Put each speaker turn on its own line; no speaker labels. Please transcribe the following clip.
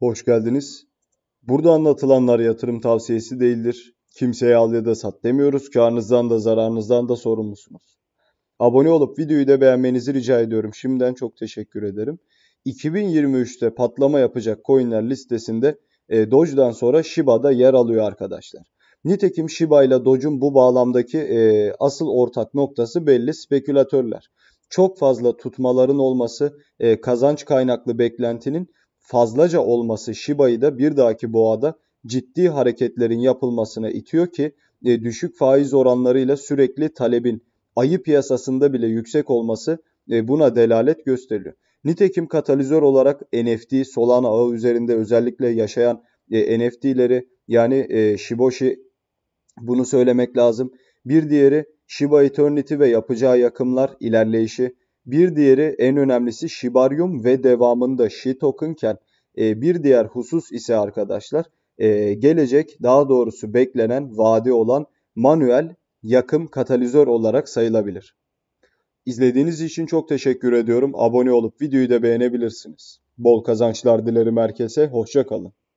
Hoş geldiniz. Burada anlatılanlar yatırım tavsiyesi değildir. Kimseye al ya da sat demiyoruz. Karnınızdan da zararınızdan da sorumlusunuz. Abone olup videoyu da beğenmenizi rica ediyorum. Şimdiden çok teşekkür ederim. 2023'te patlama yapacak coinler listesinde e, Doge'dan sonra Shiba'da yer alıyor arkadaşlar. Nitekim Shiba ile Doge'un bu bağlamdaki e, asıl ortak noktası belli spekülatörler. Çok fazla tutmaların olması, e, kazanç kaynaklı beklentinin fazlaca olması Shiba'yı da bir dahaki boğada ciddi hareketlerin yapılmasına itiyor ki e, düşük faiz oranlarıyla sürekli talebin ayı piyasasında bile yüksek olması e, buna delalet gösteriyor. Nitekim katalizör olarak NFT, Solana ağı üzerinde özellikle yaşayan e, NFT'leri yani e, Shiboshi bunu söylemek lazım. Bir diğeri Shiba Eternity ve yapacağı yakımlar ilerleyişi bir diğeri en önemlisi Shibarium ve devamında Shi ee, bir diğer husus ise arkadaşlar ee, gelecek daha doğrusu beklenen vade olan manuel yakım katalizör olarak sayılabilir. İzlediğiniz için çok teşekkür ediyorum. Abone olup videoyu da beğenebilirsiniz. Bol kazançlar dilerim herkese. Hoşçakalın.